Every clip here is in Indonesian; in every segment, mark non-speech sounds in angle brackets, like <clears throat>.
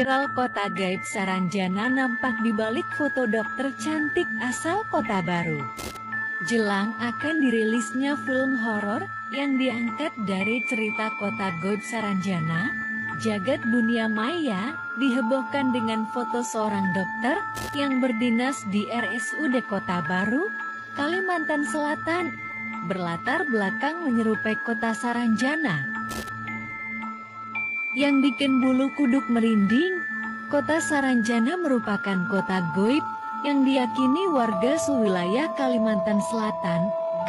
Viral kota gaib Saranjana nampak di balik foto dokter cantik asal kota baru. Jelang akan dirilisnya film horor yang diangkat dari cerita kota gaib Saranjana, jagat dunia maya dihebohkan dengan foto seorang dokter yang berdinas di RSUD Kota Baru, Kalimantan Selatan, berlatar belakang menyerupai kota Saranjana yang bikin bulu kuduk merinding. Kota Saranjana merupakan kota goib yang diyakini warga sewilayah Kalimantan Selatan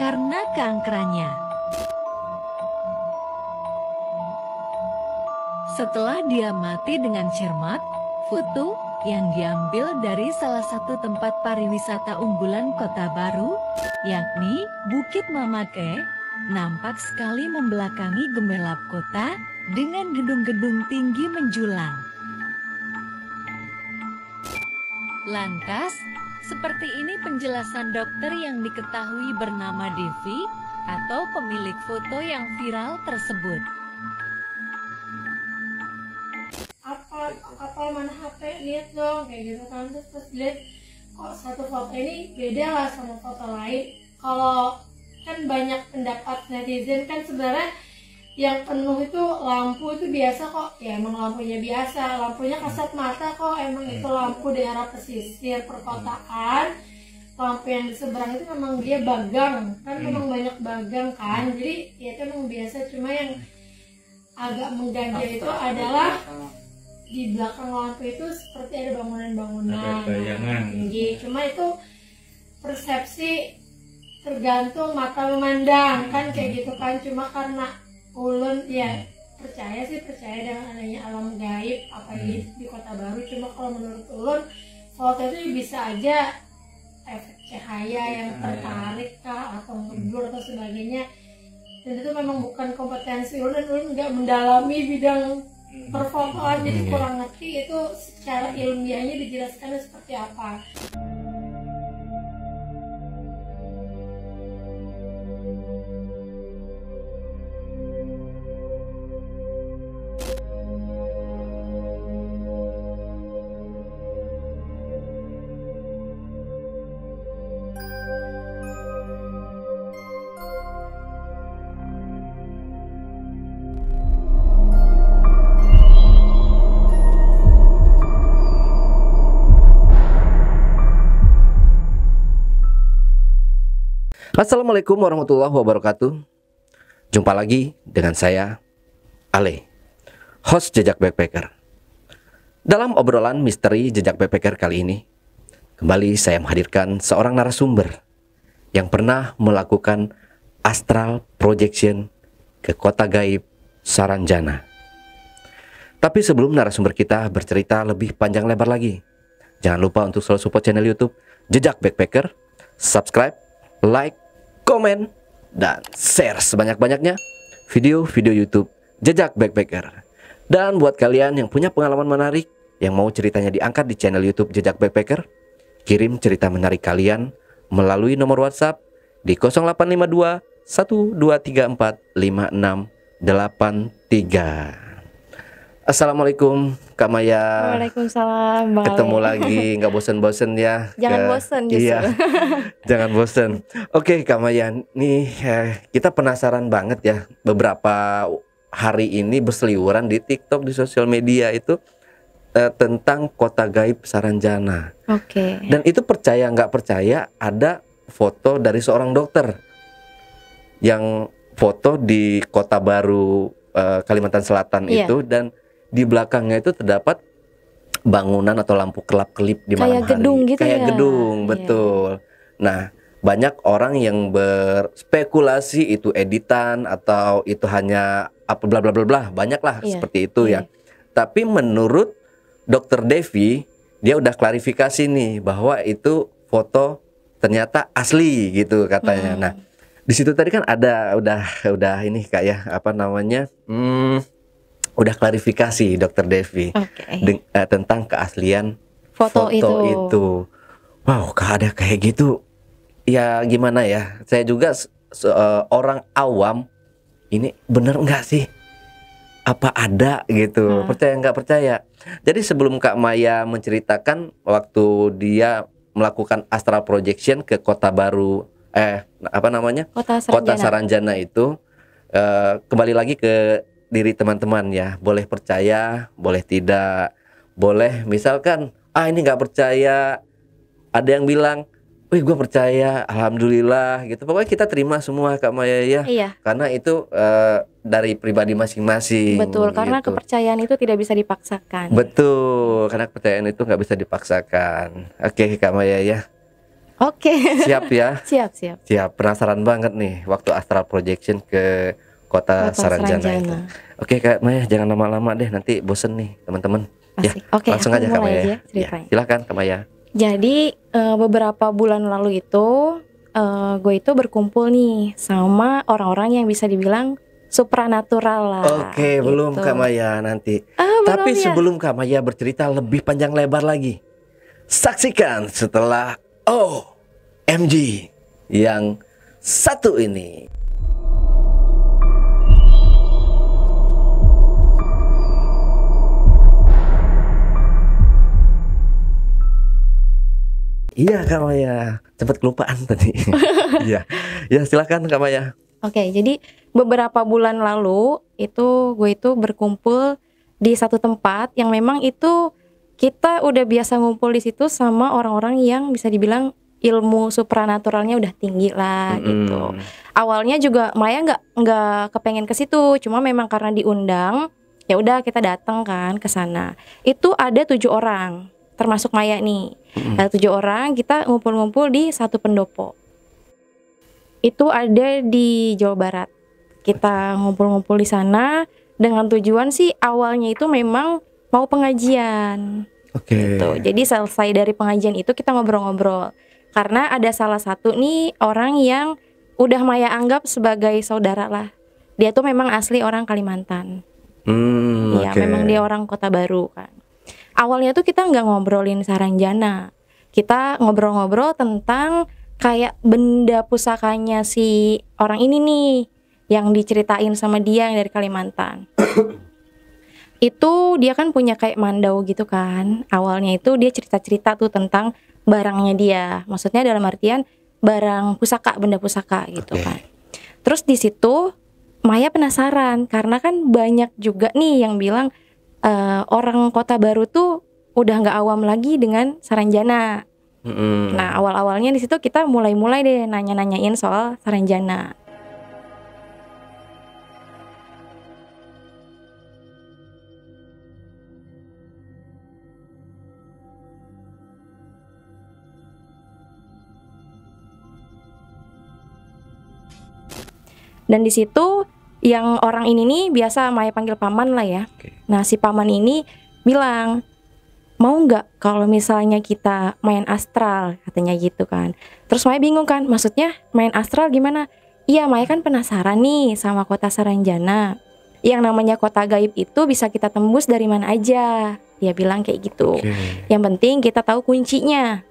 karena keangkerannya. Setelah dia mati dengan cermat, foto yang diambil dari salah satu tempat pariwisata unggulan kota baru, yakni Bukit Mamake, nampak sekali membelakangi gemerlap kota dengan gedung-gedung tinggi menjulang. Lantas, seperti ini penjelasan dokter yang diketahui bernama Devi atau pemilik foto yang viral tersebut. Apa, apal mana HP, lihat dong, kayak gitu kan. Terus, terus lihat, kok satu foto ini beda lah sama foto lain. Kalau kan banyak pendapat netizen kan sebenarnya yang penuh itu lampu itu biasa kok ya emang lampunya biasa lampunya kasat hmm. mata kok emang itu hmm. lampu daerah pesisir perkotaan hmm. lampu yang di seberang itu memang dia bagang kan memang banyak bagang kan jadi ya itu memang biasa cuma yang agak mengganjal itu adalah di belakang lampu itu seperti ada bangunan-bangunan tinggi cuma itu persepsi tergantung mata memandang kan kayak gitu kan cuma karena ulun ya hmm. percaya sih percaya dengan adanya alam gaib apa hmm. di kota baru cuma kalau menurut ulun foto itu bisa aja efek cahaya yang tertarik kah atau hmm. ngeblur atau sebagainya dan itu memang bukan kompetensi ulun ulun nggak mendalami bidang hmm. perfotoan jadi kurang ngerti itu secara ilmiahnya dijelaskan seperti apa. Assalamualaikum warahmatullahi wabarakatuh. Jumpa lagi dengan saya Ale, host Jejak Backpacker. Dalam obrolan misteri Jejak Backpacker kali ini, kembali saya menghadirkan seorang narasumber yang pernah melakukan astral projection ke kota gaib Saranjana. Tapi sebelum narasumber kita bercerita lebih panjang lebar lagi, jangan lupa untuk selalu support channel YouTube Jejak Backpacker, subscribe, like, komen, dan share sebanyak-banyaknya video-video YouTube Jejak Backpacker. Dan buat kalian yang punya pengalaman menarik yang mau ceritanya diangkat di channel YouTube Jejak Backpacker, kirim cerita menarik kalian melalui nomor WhatsApp di 0852 1234 5683. Assalamualaikum Kak Maya Waalaikumsalam. Bang Ketemu lagi, nggak bosen-bosen ya. <laughs> Jangan Ke, bosen iya. justru. Iya, <laughs> jangan bosen. Oke okay, Maya nih eh, kita penasaran banget ya beberapa hari ini berseliweran di TikTok di sosial media itu eh, tentang kota gaib Saranjana. Oke. Okay. Dan itu percaya nggak percaya ada foto dari seorang dokter yang foto di kota baru eh, Kalimantan Selatan yeah. itu dan di belakangnya itu terdapat bangunan atau lampu kelap-kelip di malam kayak hari. gedung gitu kayak ya. gedung, iya. betul. Iya. Nah, banyak orang yang berspekulasi itu editan atau itu hanya apa bla bla bla bla, banyaklah iya. seperti itu ya. iya. ya. Tapi menurut Dokter Devi, dia udah klarifikasi nih bahwa itu foto ternyata asli gitu katanya. Hmm. Nah, di situ tadi kan ada udah udah ini kayak ya, apa namanya? Hmm, udah klarifikasi dokter Devi okay. uh, eh, tentang keaslian foto, foto itu. itu. Wow, ada kayak gitu. Ya gimana ya? Saya juga uh, orang awam ini bener nggak sih? Apa ada gitu? Hmm. Percaya nggak percaya? Jadi sebelum Kak Maya menceritakan waktu dia melakukan astral projection ke kota baru eh apa namanya? Kota Saranjana, kota Saranjana itu uh, kembali lagi ke diri teman-teman ya boleh percaya boleh tidak boleh misalkan ah ini nggak percaya ada yang bilang wih gue percaya alhamdulillah gitu pokoknya kita terima semua kak Maya ya iya. karena itu uh, dari pribadi masing-masing betul karena gitu. kepercayaan itu tidak bisa dipaksakan betul karena kepercayaan itu nggak bisa dipaksakan oke kak Maya ya oke siap ya <laughs> siap siap siap penasaran banget nih waktu astral projection ke kota, kota Saranjana, Saranjana itu. Oke Kak Maya, jangan lama-lama deh nanti bosen nih teman-teman. Ya, Oke, langsung aja Kak Maya. Ya. Aja ya, silakan Kak Maya. Jadi uh, beberapa bulan lalu itu uh, gue itu berkumpul nih sama orang-orang yang bisa dibilang supranatural lah. Oke, gitu. belum Kak Maya nanti. Ah, Tapi ya? sebelum Kak Maya bercerita lebih panjang lebar lagi, saksikan setelah OMG yang satu ini. Iya Kak Maya, cepat kelupaan tadi. <laughs> Iya, ya silakan Kak Maya. Oke, jadi beberapa bulan lalu itu gue itu berkumpul di satu tempat yang memang itu kita udah biasa ngumpul di situ sama orang-orang yang bisa dibilang ilmu supranaturalnya udah tinggi lah mm-hmm. gitu. Awalnya juga Maya nggak nggak kepengen ke situ, cuma memang karena diundang, ya udah kita datang kan ke sana. Itu ada tujuh orang, termasuk Maya nih hmm. tujuh orang kita ngumpul-ngumpul di satu pendopo itu ada di Jawa Barat kita ngumpul-ngumpul di sana dengan tujuan sih awalnya itu memang mau pengajian Oke. Okay. Gitu. Jadi selesai dari pengajian itu kita ngobrol-ngobrol. Karena ada salah satu nih orang yang udah Maya anggap sebagai saudara lah. Dia tuh memang asli orang Kalimantan. Hmm, iya, okay. memang dia orang Kota Baru kan awalnya tuh kita nggak ngobrolin Saranjana kita ngobrol-ngobrol tentang kayak benda pusakanya si orang ini nih yang diceritain sama dia yang dari Kalimantan <coughs> itu dia kan punya kayak mandau gitu kan awalnya itu dia cerita-cerita tuh tentang barangnya dia maksudnya dalam artian barang pusaka benda pusaka gitu okay. kan terus di situ Maya penasaran karena kan banyak juga nih yang bilang uh, orang kota baru tuh udah nggak awam lagi dengan Saranjana. Mm-hmm. Nah awal-awalnya di situ kita mulai-mulai deh nanya-nanyain soal Saranjana. Dan di situ yang orang ini nih biasa Maya panggil paman lah ya. Okay. Nah si paman ini bilang mau nggak kalau misalnya kita main astral katanya gitu kan. Terus Maya bingung kan, maksudnya main astral gimana? Iya Maya kan penasaran nih sama kota Saranjana. Yang namanya kota gaib itu bisa kita tembus dari mana aja. Dia bilang kayak gitu. Okay. Yang penting kita tahu kuncinya.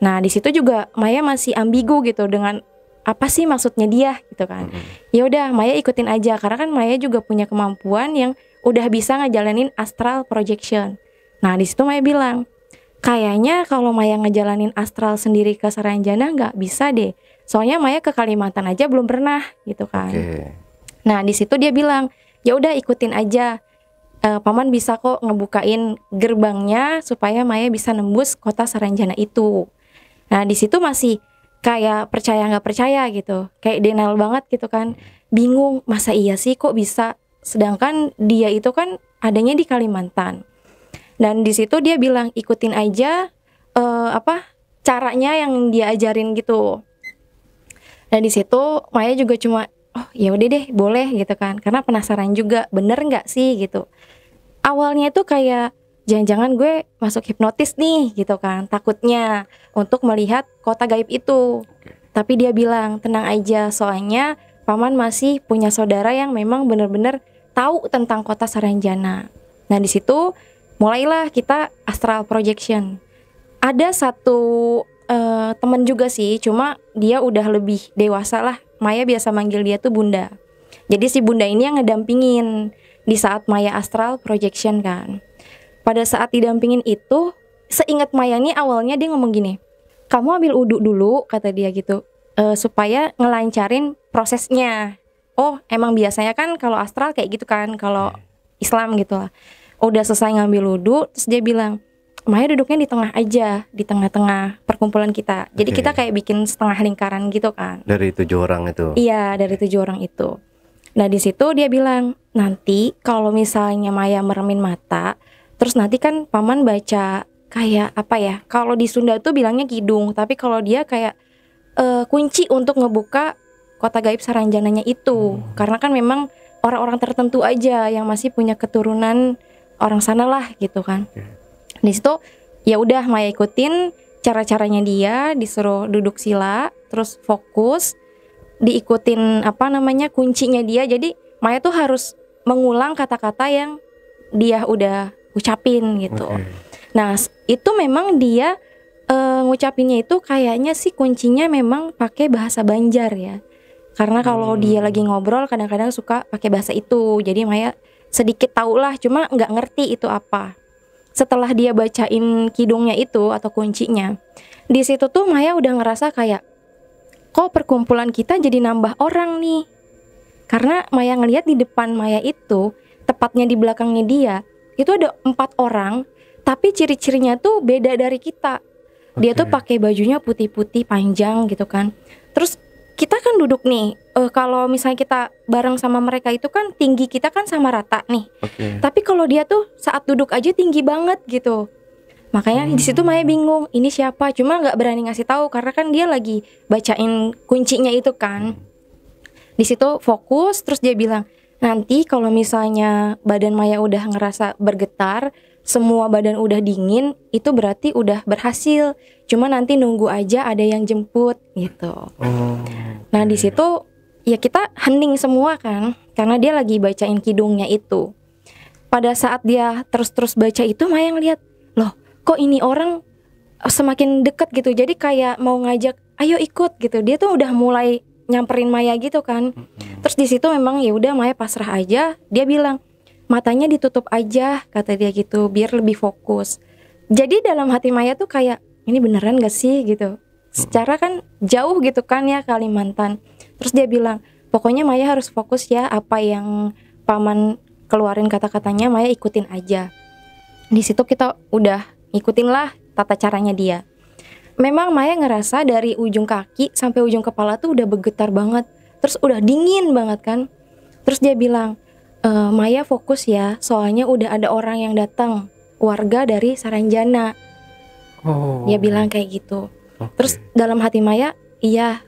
Nah di situ juga Maya masih ambigu gitu dengan apa sih maksudnya dia gitu kan mm-hmm. ya udah Maya ikutin aja karena kan Maya juga punya kemampuan yang udah bisa ngejalanin astral projection nah di situ Maya bilang kayaknya kalau Maya ngejalanin astral sendiri ke Saranjana nggak bisa deh soalnya Maya ke Kalimantan aja belum pernah gitu kan okay. nah di situ dia bilang ya udah ikutin aja uh, paman bisa kok ngebukain gerbangnya supaya Maya bisa nembus kota Saranjana itu nah di situ masih kayak percaya nggak percaya gitu kayak denial banget gitu kan bingung masa iya sih kok bisa sedangkan dia itu kan adanya di Kalimantan dan di situ dia bilang ikutin aja uh, apa caranya yang dia ajarin gitu dan di situ Maya juga cuma oh ya udah deh boleh gitu kan karena penasaran juga bener nggak sih gitu awalnya itu kayak jangan-jangan gue masuk hipnotis nih gitu kan takutnya untuk melihat kota gaib itu okay. tapi dia bilang tenang aja soalnya paman masih punya saudara yang memang benar-benar tahu tentang kota Saranjana nah di situ mulailah kita astral projection ada satu uh, eh, temen juga sih cuma dia udah lebih dewasa lah Maya biasa manggil dia tuh bunda jadi si bunda ini yang ngedampingin di saat Maya astral projection kan pada saat didampingin itu seingat Maya nih awalnya dia ngomong gini kamu ambil uduk dulu kata dia gitu e, supaya ngelancarin prosesnya oh emang biasanya kan kalau astral kayak gitu kan kalau iya. Islam gitu lah udah selesai ngambil wudhu terus dia bilang Maya duduknya di tengah aja di tengah-tengah perkumpulan kita jadi kita kayak bikin setengah lingkaran gitu kan dari tujuh orang itu iya dari tujuh orang itu nah di situ dia bilang nanti kalau misalnya Maya meremin mata Terus nanti kan paman baca kayak apa ya? Kalau di Sunda tuh bilangnya kidung, tapi kalau dia kayak uh, kunci untuk ngebuka kota gaib Saranjananya itu. Hmm. Karena kan memang orang-orang tertentu aja yang masih punya keturunan orang sana lah gitu kan. Okay. Di situ ya udah Maya ikutin cara-caranya dia, disuruh duduk sila, terus fokus, diikutin apa namanya kuncinya dia. Jadi Maya tuh harus mengulang kata-kata yang dia udah ucapin gitu. Okay. Nah, itu memang dia uh, ngucapinnya itu kayaknya sih kuncinya memang pakai bahasa Banjar ya. Karena kalau hmm. dia lagi ngobrol kadang-kadang suka pakai bahasa itu. Jadi Maya sedikit tahulah cuma nggak ngerti itu apa. Setelah dia bacain kidungnya itu atau kuncinya, di situ tuh Maya udah ngerasa kayak kok perkumpulan kita jadi nambah orang nih. Karena Maya ngelihat di depan Maya itu, tepatnya di belakangnya dia, itu ada empat orang tapi ciri-cirinya tuh beda dari kita okay. dia tuh pakai bajunya putih-putih panjang gitu kan terus kita kan duduk nih uh, kalau misalnya kita bareng sama mereka itu kan tinggi kita kan sama rata nih okay. tapi kalau dia tuh saat duduk aja tinggi banget gitu makanya hmm. di situ Maya hmm. bingung ini siapa cuma nggak berani ngasih tahu karena kan dia lagi bacain kuncinya itu kan hmm. di situ fokus terus dia bilang Nanti kalau misalnya badan Maya udah ngerasa bergetar, semua badan udah dingin, itu berarti udah berhasil. Cuma nanti nunggu aja ada yang jemput gitu. Oh. Nah, di situ ya kita hening semua kan karena dia lagi bacain kidungnya itu. Pada saat dia terus-terus baca itu Maya ngeliat, "Loh, kok ini orang semakin deket gitu." Jadi kayak mau ngajak, "Ayo ikut" gitu. Dia tuh udah mulai nyamperin Maya gitu kan. Mm-hmm. Terus di situ memang ya udah Maya pasrah aja. Dia bilang matanya ditutup aja kata dia gitu biar lebih fokus. Jadi dalam hati Maya tuh kayak ini beneran gak sih gitu. Secara kan jauh gitu kan ya Kalimantan. Terus dia bilang pokoknya Maya harus fokus ya apa yang paman keluarin kata-katanya Maya ikutin aja. Di situ kita udah ikutin lah tata caranya dia memang Maya ngerasa dari ujung kaki sampai ujung kepala tuh udah bergetar banget terus udah dingin banget kan terus dia bilang e, Maya fokus ya soalnya udah ada orang yang datang warga dari Saranjana oh. dia bilang kayak gitu okay. terus dalam hati Maya iya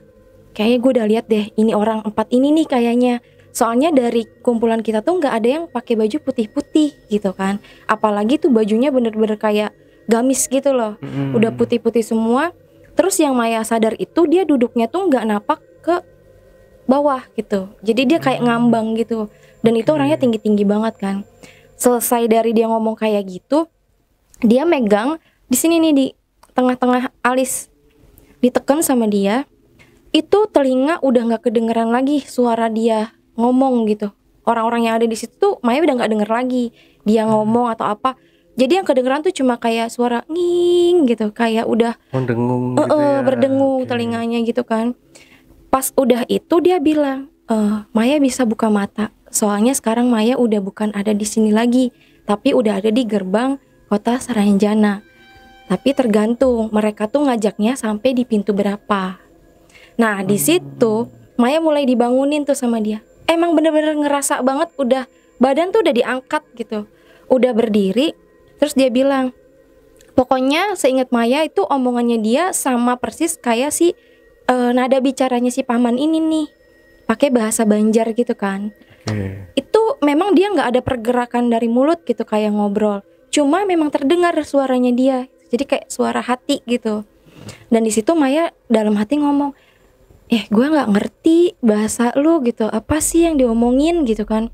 kayaknya gue udah lihat deh ini orang empat ini nih kayaknya soalnya dari kumpulan kita tuh nggak ada yang pakai baju putih-putih gitu kan apalagi tuh bajunya bener-bener kayak gamis gitu loh hmm udah putih-putih semua terus yang Maya sadar itu dia duduknya tuh nggak napak ke bawah gitu jadi dia kayak ngambang gitu dan itu orangnya tinggi-tinggi banget kan selesai dari dia ngomong kayak gitu dia megang di sini nih di tengah-tengah alis ditekan sama dia itu telinga udah nggak kedengeran lagi suara dia ngomong gitu orang-orang yang ada di situ tuh Maya udah nggak denger lagi dia ngomong atau apa jadi yang kedengeran tuh cuma kayak suara nging gitu kayak udah mendengung uh gitu ya. berdengung okay. telinganya gitu kan pas udah itu dia bilang e, Maya bisa buka mata soalnya sekarang Maya udah bukan ada di sini lagi tapi udah ada di gerbang kota Saranjana tapi tergantung mereka tuh ngajaknya sampai di pintu berapa nah di hmm. situ Maya mulai dibangunin tuh sama dia emang bener-bener ngerasa banget udah badan tuh udah diangkat gitu udah berdiri Terus dia bilang, pokoknya seingat Maya itu omongannya dia sama persis kayak si e, nada bicaranya si paman ini nih, pakai bahasa Banjar gitu kan. Okay. Itu memang dia nggak ada pergerakan dari mulut gitu kayak ngobrol, cuma memang terdengar suaranya dia, jadi kayak suara hati gitu. Dan di situ Maya dalam hati ngomong, eh gue nggak ngerti bahasa lu gitu, apa sih yang diomongin gitu kan?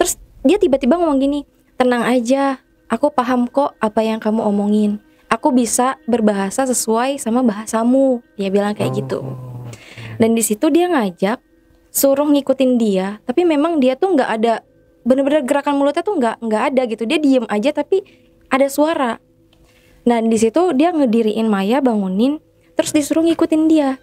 Terus dia tiba-tiba ngomong gini, tenang aja, Aku paham kok apa yang kamu omongin. Aku bisa berbahasa sesuai sama bahasamu." Dia bilang kayak gitu. Oh, Dan di situ dia ngajak suruh ngikutin dia, tapi memang dia tuh nggak ada bener-bener gerakan mulutnya tuh nggak nggak ada gitu. Dia diem aja tapi ada suara. Nah di situ dia ngediriin Maya bangunin, terus disuruh ngikutin dia.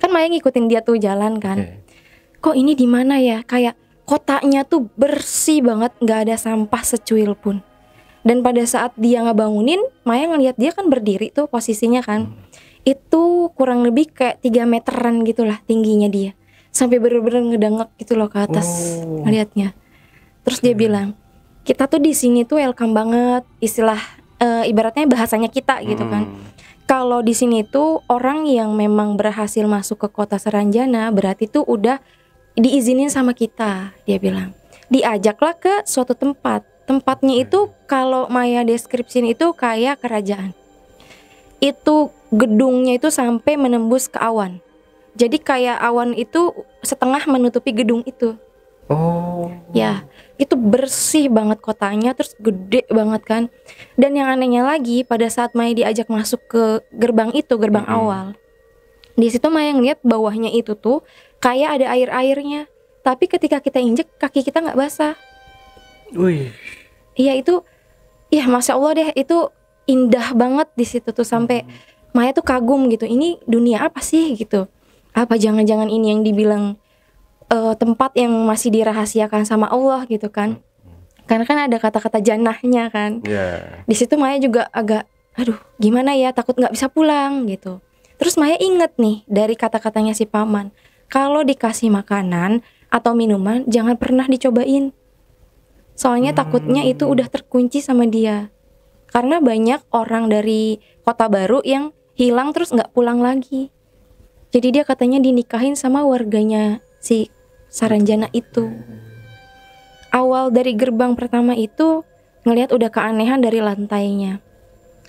Kan Maya ngikutin dia tuh jalan kan. Okay. Kok ini di mana ya? Kayak kotanya tuh bersih banget nggak ada sampah secuil pun dan pada saat dia ngebangunin Maya ngelihat dia kan berdiri tuh posisinya kan hmm. itu kurang lebih kayak 3 meteran gitulah tingginya dia sampai bener-bener ngedengek gitu loh ke atas oh. ngelihatnya terus dia hmm. bilang kita tuh di sini tuh welcome banget istilah e, ibaratnya bahasanya kita gitu kan hmm. kalau di sini tuh orang yang memang berhasil masuk ke kota Seranjana berarti tuh udah diizinin sama kita dia bilang diajaklah ke suatu tempat tempatnya hmm. itu kalau Maya deskripsi itu kayak kerajaan itu gedungnya itu sampai menembus ke awan jadi kayak awan itu setengah menutupi gedung itu oh ya itu bersih banget kotanya terus gede banget kan dan yang anehnya lagi pada saat Maya diajak masuk ke gerbang itu gerbang mm -hmm. awal di situ Maya ngeliat bawahnya itu tuh kayak ada air-airnya. Tapi ketika kita injek, kaki kita nggak basah. Wih. Iya itu, ya masya Allah deh itu indah banget di situ tuh sampai hmm. Maya tuh kagum gitu. Ini dunia apa sih gitu? Apa jangan-jangan ini yang dibilang uh, tempat yang masih dirahasiakan sama Allah gitu kan? Hmm. Karena kan ada kata-kata jannahnya kan. Yeah. Di situ Maya juga agak, aduh gimana ya takut nggak bisa pulang gitu. Terus Maya inget nih dari kata-katanya si paman kalau dikasih makanan atau minuman jangan pernah dicobain. Soalnya hmm. takutnya itu udah terkunci sama dia. Karena banyak orang dari kota baru yang hilang terus nggak pulang lagi. Jadi dia katanya dinikahin sama warganya si Saranjana itu. Awal dari gerbang pertama itu ngelihat udah keanehan dari lantainya.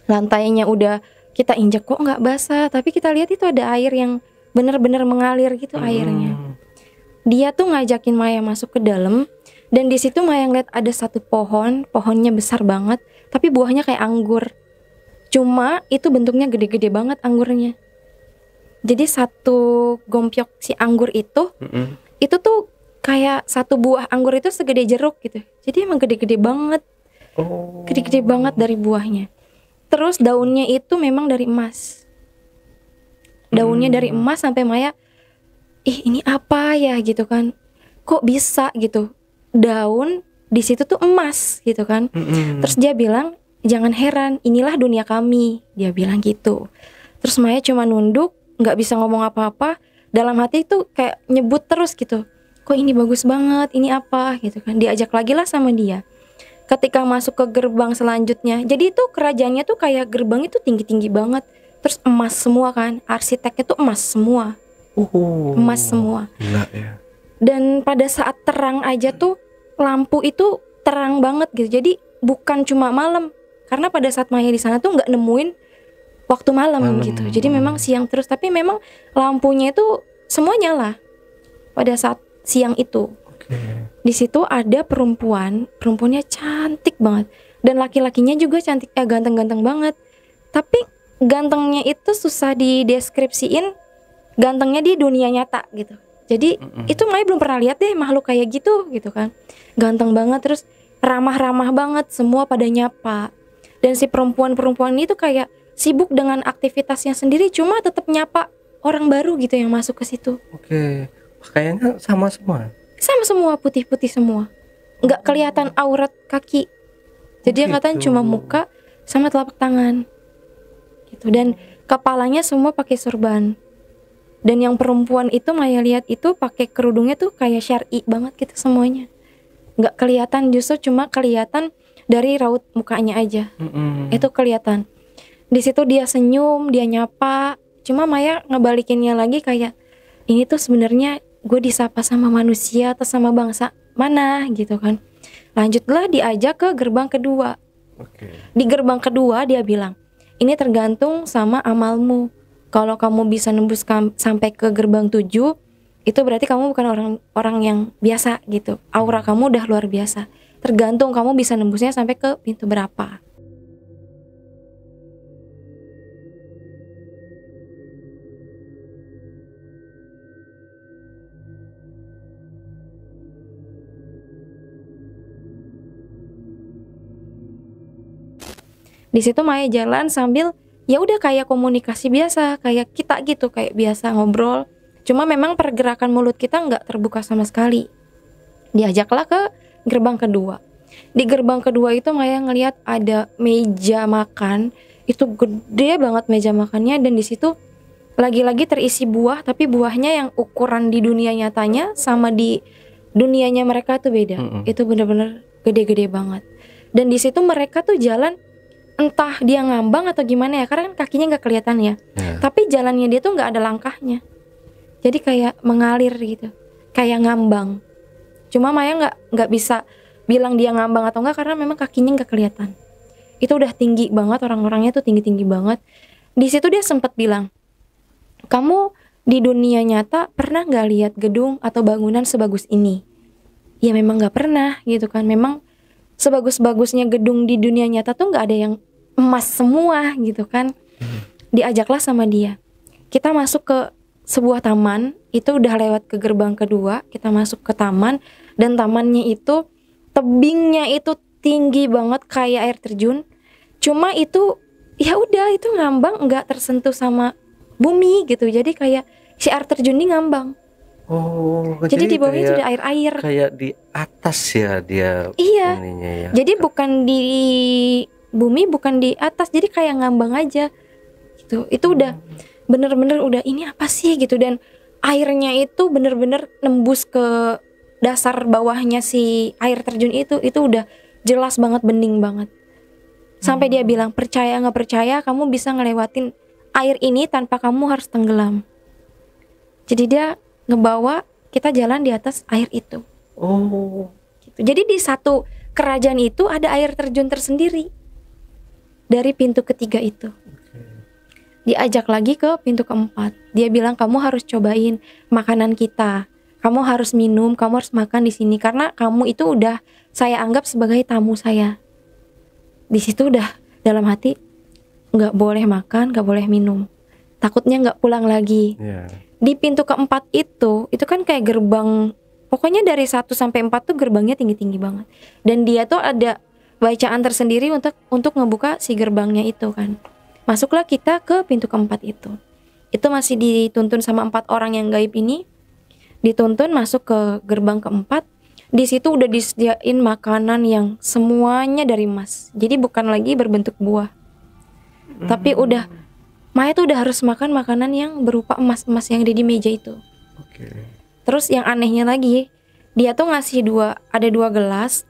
Lantainya udah kita injek kok nggak basah, tapi kita lihat itu ada air yang bener-bener mengalir gitu hmm. airnya dia tuh ngajakin Maya masuk ke dalam dan di situ Maya ngeliat ada satu pohon pohonnya besar banget tapi buahnya kayak anggur cuma itu bentuknya gede-gede banget anggurnya jadi satu gompiok si anggur itu mm -hmm. itu tuh kayak satu buah anggur itu segede jeruk gitu jadi emang gede-gede banget oh. Gede -gede banget dari buahnya terus daunnya itu memang dari emas daunnya dari hmm. emas sampai Maya ih ini apa ya gitu kan kok bisa gitu daun di situ tuh emas gitu kan hmm terus dia bilang jangan heran inilah dunia kami dia bilang gitu terus Maya cuma nunduk nggak bisa ngomong apa-apa dalam hati itu kayak nyebut terus gitu kok ini bagus banget ini apa gitu kan diajak lagi lah sama dia ketika masuk ke gerbang selanjutnya jadi itu kerajaannya tuh kayak gerbang itu tinggi-tinggi banget terus emas semua kan arsiteknya tuh emas semua uhuh. emas semua Gila, ya. dan pada saat terang aja tuh lampu itu terang banget gitu jadi bukan cuma malam karena pada saat Maya di sana tuh nggak nemuin waktu malam, malam gitu jadi memang siang terus tapi memang lampunya itu semua nyala pada saat siang itu di situ ada perempuan perempuannya cantik banget dan laki-lakinya juga cantik eh ganteng-ganteng banget tapi gantengnya itu susah dideskripsiin gantengnya di dunia nyata gitu jadi mm -mm. itu Mai belum pernah lihat deh makhluk kayak gitu gitu kan ganteng banget terus ramah-ramah banget semua pada nyapa dan si perempuan-perempuan ini tuh kayak sibuk dengan aktivitasnya sendiri cuma tetap nyapa orang baru gitu yang masuk ke situ oke pakaiannya sama semua sama semua putih-putih semua nggak kelihatan aurat kaki jadi oh, yang gitu. cuma muka sama telapak tangan gitu dan kepalanya semua pakai surban dan yang perempuan itu Maya lihat itu pakai kerudungnya tuh kayak syari banget gitu semuanya nggak kelihatan justru cuma kelihatan dari raut mukanya aja mm-hmm. itu kelihatan di situ dia senyum dia nyapa cuma Maya ngebalikinnya lagi kayak ini tuh sebenarnya gue disapa sama manusia atau sama bangsa mana gitu kan lanjutlah diajak ke gerbang kedua okay. di gerbang kedua dia bilang ini tergantung sama amalmu. Kalau kamu bisa nembus sampai ke gerbang tujuh, itu berarti kamu bukan orang orang yang biasa gitu. Aura hmm. kamu udah luar biasa. Tergantung kamu bisa nembusnya sampai ke pintu berapa. di situ Maya jalan sambil ya udah kayak komunikasi biasa kayak kita gitu kayak biasa ngobrol cuma memang pergerakan mulut kita nggak terbuka sama sekali diajaklah ke gerbang kedua di gerbang kedua itu Maya ngelihat ada meja makan itu gede banget meja makannya dan di situ lagi-lagi terisi buah tapi buahnya yang ukuran di dunia nyatanya sama di dunianya mereka tuh beda mm -hmm. itu bener-bener gede-gede banget dan di situ mereka tuh jalan entah dia ngambang atau gimana ya karena kan kakinya nggak kelihatan ya yeah. tapi jalannya dia tuh nggak ada langkahnya jadi kayak mengalir gitu kayak ngambang cuma Maya nggak nggak bisa bilang dia ngambang atau enggak karena memang kakinya nggak kelihatan itu udah tinggi banget orang-orangnya tuh tinggi-tinggi banget di situ dia sempat bilang kamu di dunia nyata pernah nggak lihat gedung atau bangunan sebagus ini ya memang nggak pernah gitu kan memang sebagus-bagusnya gedung di dunia nyata tuh nggak ada yang emas semua gitu kan hmm. diajaklah sama dia kita masuk ke sebuah taman itu udah lewat ke gerbang kedua kita masuk ke taman dan tamannya itu tebingnya itu tinggi banget kayak air terjun cuma itu ya udah itu ngambang nggak tersentuh sama bumi gitu jadi kayak si air terjun ini ngambang Oh, jadi, jadi di bawahnya sudah air-air. Kayak di atas ya dia. Iya. Ya. Jadi bukan di bumi bukan di atas jadi kayak ngambang aja gitu itu udah bener-bener udah ini apa sih gitu dan airnya itu bener-bener nembus ke dasar bawahnya si air terjun itu itu udah jelas banget bening banget sampai dia bilang percaya nggak percaya kamu bisa ngelewatin air ini tanpa kamu harus tenggelam jadi dia ngebawa kita jalan di atas air itu oh gitu. jadi di satu kerajaan itu ada air terjun tersendiri dari pintu ketiga itu. Diajak lagi ke pintu keempat. Dia bilang kamu harus cobain makanan kita. Kamu harus minum, kamu harus makan di sini karena kamu itu udah saya anggap sebagai tamu saya. Di situ udah dalam hati nggak boleh makan, nggak boleh minum. Takutnya nggak pulang lagi. Yeah. Di pintu keempat itu, itu kan kayak gerbang pokoknya dari satu sampai empat tuh gerbangnya tinggi-tinggi banget. Dan dia tuh ada bacaan tersendiri untuk untuk ngebuka si gerbangnya itu kan. Masuklah kita ke pintu keempat itu. Itu masih dituntun sama empat orang yang gaib ini. Dituntun masuk ke gerbang keempat. Di situ udah disediain makanan yang semuanya dari emas. Jadi bukan lagi berbentuk buah. Tapi hmm. udah Maya tuh udah harus makan makanan yang berupa emas-emas yang ada di meja itu. Oke. Terus yang anehnya lagi, dia tuh ngasih dua ada dua gelas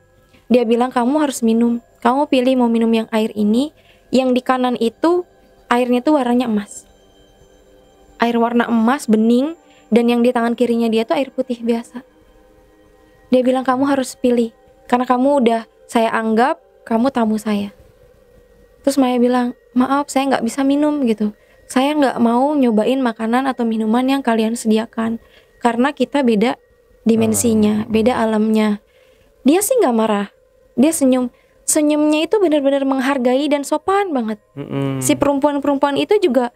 dia bilang kamu harus minum kamu pilih mau minum yang air ini yang di kanan itu airnya tuh warnanya emas air warna emas bening dan yang di tangan kirinya dia tuh air putih biasa dia bilang kamu harus pilih karena kamu udah saya anggap kamu tamu saya terus Maya bilang maaf saya nggak bisa minum gitu saya nggak mau nyobain makanan atau minuman yang kalian sediakan karena kita beda dimensinya hmm. beda alamnya dia sih nggak marah dia senyum senyumnya itu benar-benar menghargai dan sopan banget mm-hmm. si perempuan-perempuan itu juga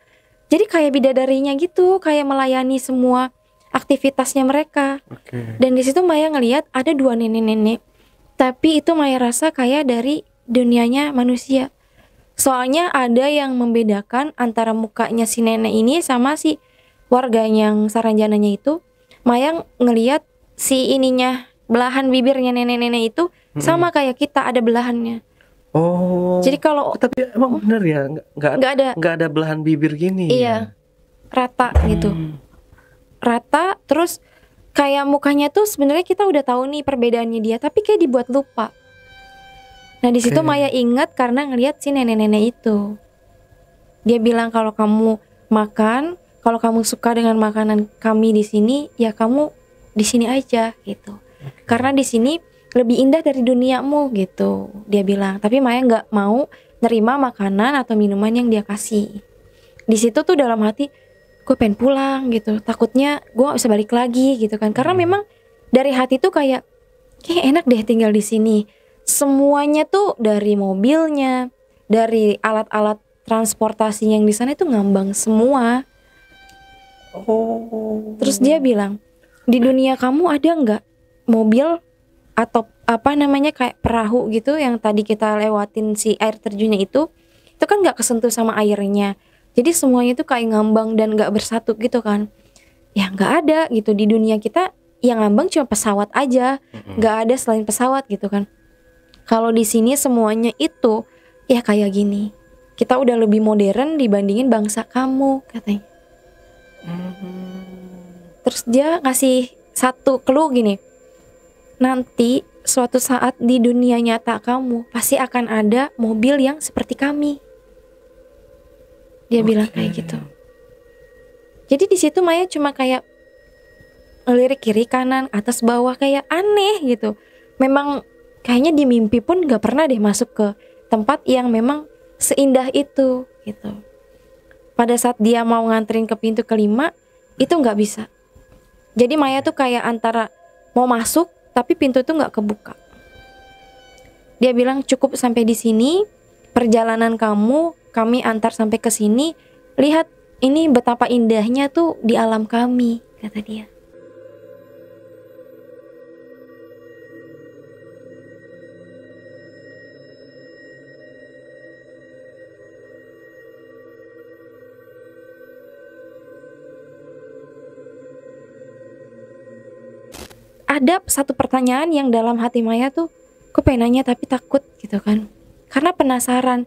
jadi kayak bidadarinya gitu kayak melayani semua aktivitasnya mereka okay. dan di situ Maya ngelihat ada dua nenek-nenek tapi itu Maya rasa kayak dari dunianya manusia soalnya ada yang membedakan antara mukanya si nenek ini sama si warga yang saranjananya itu Maya ngelihat si ininya belahan bibirnya nenek-nenek itu sama kayak kita ada belahannya oh jadi kalau oh, tapi emang bener ya nggak nggak ada nggak ada belahan bibir gini iya ya? rata gitu. hmm. gitu rata terus kayak mukanya tuh sebenarnya kita udah tahu nih perbedaannya dia tapi kayak dibuat lupa nah di situ okay. Maya ingat karena ngelihat si nenek-nenek itu dia bilang kalau kamu makan kalau kamu suka dengan makanan kami di sini ya kamu di sini aja gitu karena di sini lebih indah dari duniamu gitu dia bilang tapi Maya nggak mau nerima makanan atau minuman yang dia kasih di situ tuh dalam hati gue pengen pulang gitu takutnya gue gak bisa balik lagi gitu kan karena hmm. memang dari hati tuh kayak kayak enak deh tinggal di sini semuanya tuh dari mobilnya dari alat-alat transportasi yang di sana itu ngambang semua oh terus dia bilang di dunia kamu ada nggak mobil atau apa namanya kayak perahu gitu yang tadi kita lewatin si air terjunnya itu itu kan nggak kesentuh sama airnya jadi semuanya itu kayak ngambang dan nggak bersatu gitu kan ya nggak ada gitu di dunia kita yang ngambang cuma pesawat aja nggak ada selain pesawat gitu kan kalau di sini semuanya itu ya kayak gini kita udah lebih modern dibandingin bangsa kamu katanya mm-hmm. terus dia ngasih satu clue gini nanti suatu saat di dunia nyata kamu pasti akan ada mobil yang seperti kami. Dia okay. bilang kayak gitu. Jadi di situ Maya cuma kayak ngelirik kiri kanan atas bawah kayak aneh gitu. Memang kayaknya di mimpi pun gak pernah deh masuk ke tempat yang memang seindah itu gitu. Pada saat dia mau nganterin ke pintu kelima itu nggak bisa. Jadi Maya tuh kayak antara mau masuk tapi pintu itu nggak kebuka. Dia bilang cukup sampai di sini, perjalanan kamu kami antar sampai ke sini. Lihat ini betapa indahnya tuh di alam kami, kata dia. ada satu pertanyaan yang dalam hati Maya tuh aku pengen nanya tapi takut gitu kan karena penasaran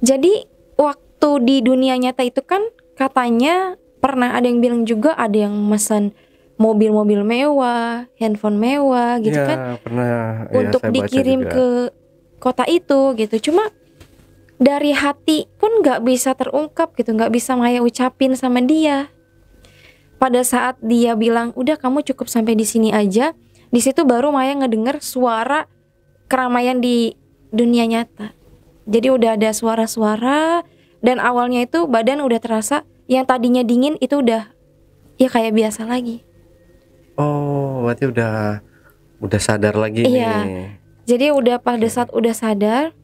jadi waktu di dunia nyata itu kan katanya pernah ada yang bilang juga ada yang mesen mobil-mobil mewah handphone mewah gitu ya, kan pernah ya, untuk ya, dikirim ke kota itu gitu cuma dari hati pun nggak bisa terungkap gitu nggak bisa Maya ucapin sama dia pada saat dia bilang udah kamu cukup sampai di sini aja di situ baru Maya ngedenger suara keramaian di dunia nyata jadi udah ada suara-suara dan awalnya itu badan udah terasa yang tadinya dingin itu udah ya kayak biasa lagi oh berarti udah udah sadar lagi iya nih. jadi udah pada saat udah sadar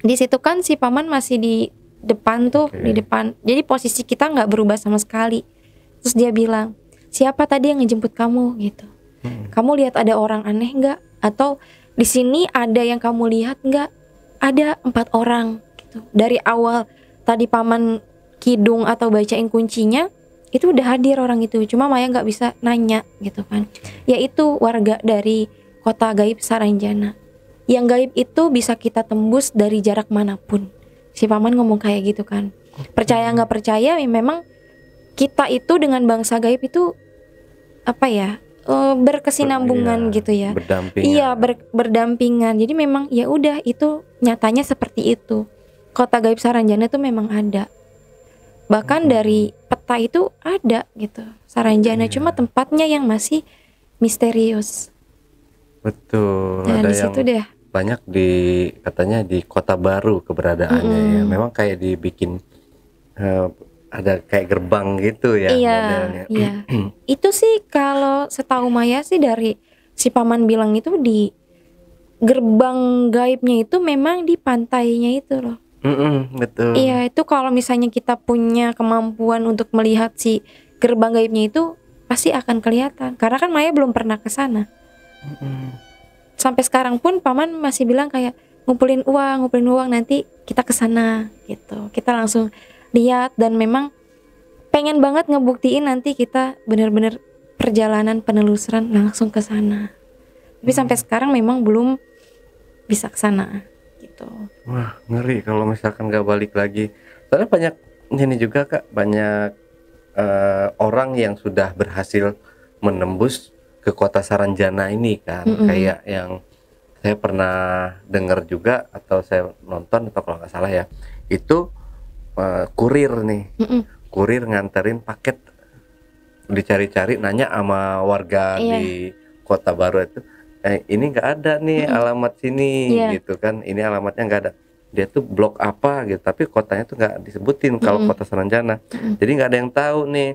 di situ kan si paman masih di depan tuh okay. di depan jadi posisi kita nggak berubah sama sekali terus dia bilang siapa tadi yang ngejemput kamu gitu hmm. kamu lihat ada orang aneh nggak atau di sini ada yang kamu lihat nggak ada empat orang gitu dari awal tadi paman kidung atau bacain kuncinya itu udah hadir orang itu cuma Maya nggak bisa nanya gitu kan yaitu warga dari kota gaib Saranjana yang gaib itu bisa kita tembus dari jarak manapun si paman ngomong kayak gitu kan percaya nggak percaya ya memang kita itu dengan bangsa gaib itu apa ya eh, berkesinambungan iya, gitu ya berdampingan. iya ber, berdampingan jadi memang ya udah itu nyatanya seperti itu kota gaib Saranjana itu memang ada bahkan hmm. dari peta itu ada gitu Saranjana yeah. cuma tempatnya yang masih misterius betul nah, ada di yang... deh banyak di katanya di kota baru keberadaannya mm -hmm. ya. Memang kayak dibikin eh, ada kayak gerbang gitu ya iya modelnya. iya <clears throat> itu sih kalau setahu Maya sih dari si paman bilang itu di gerbang gaibnya itu memang di pantainya itu loh Mm-mm, betul iya itu kalau misalnya kita punya kemampuan untuk melihat si gerbang gaibnya itu pasti akan kelihatan karena kan Maya belum pernah ke sana sampai sekarang pun paman masih bilang kayak ngumpulin uang ngumpulin uang nanti kita ke sana gitu kita langsung lihat dan memang pengen banget ngebuktiin nanti kita bener-bener perjalanan penelusuran langsung ke sana. Tapi sampai hmm. sekarang memang belum bisa ke sana gitu. Wah ngeri kalau misalkan nggak balik lagi. Soalnya banyak ini juga kak banyak uh, orang yang sudah berhasil menembus ke kota Saranjana ini kan mm -hmm. kayak yang saya pernah dengar juga atau saya nonton atau kalau nggak salah ya itu uh, kurir nih mm -mm. kurir nganterin paket dicari-cari nanya sama warga yeah. di kota baru itu eh ini nggak ada nih mm -mm. alamat sini yeah. gitu kan ini alamatnya nggak ada dia tuh blok apa gitu tapi kotanya tuh nggak disebutin kalau mm -mm. kota Saranjana mm -mm. jadi nggak ada yang tahu nih